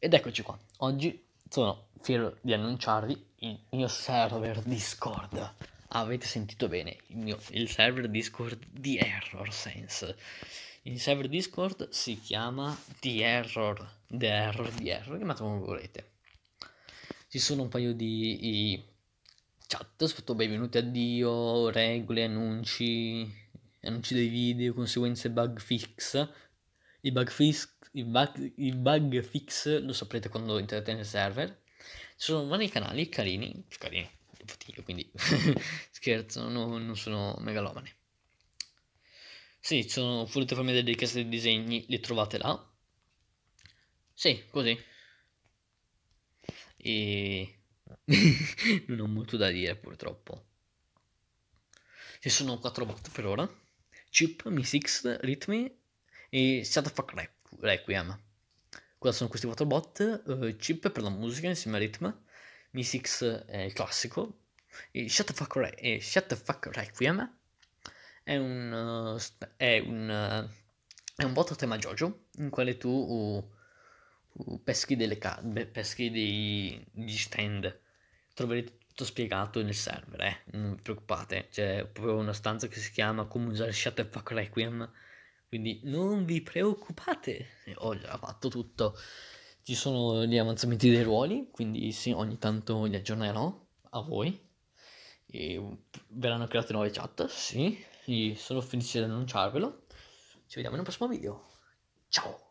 Ed eccoci qua, oggi sono fiero di annunciarvi il mio server Discord. Avete sentito bene, il, mio, il server Discord di Error Sense. Il server Discord si chiama The Error, The Error, The Error, chiamatelo come volete. Ci sono un paio di i, chat sotto benvenuti a Dio, regole, annunci, annunci dei video, conseguenze bug fix. I bug fix i bug, i bug fix lo saprete quando entrerete nel server. Ci sono vari canali carini, carini, infatti quindi scherzo, no, non sono megalomane. Sì, sono, volete farmi delle richieste di disegni, le trovate là. Sì, così. E non ho molto da dire purtroppo. Ci sono 4 bot per ora. Chip, Mi6, Ritmi e Shut Fuck Rap. Requiem. Cosa sono questi quattro bot? Uh, Chip per la musica insieme a Rhythm, Missix è il classico, e Shut the Fuck, Re- e eh, Shut the Fuck Requiem è un, uh, è, un, uh, è un bot a tema JoJo in quale tu uh, uh, peschi, delle ca- peschi dei, degli stand, troverete tutto spiegato nel server, eh? non vi preoccupate, c'è proprio una stanza che si chiama come usare Shut the Fuck Requiem quindi non vi preoccupate, ho già fatto tutto. Ci sono gli avanzamenti dei ruoli, quindi sì, ogni tanto li aggiornerò a voi. E verranno create nuove chat, sì, e sono felice di annunciarvelo. Ci vediamo in un prossimo video. Ciao!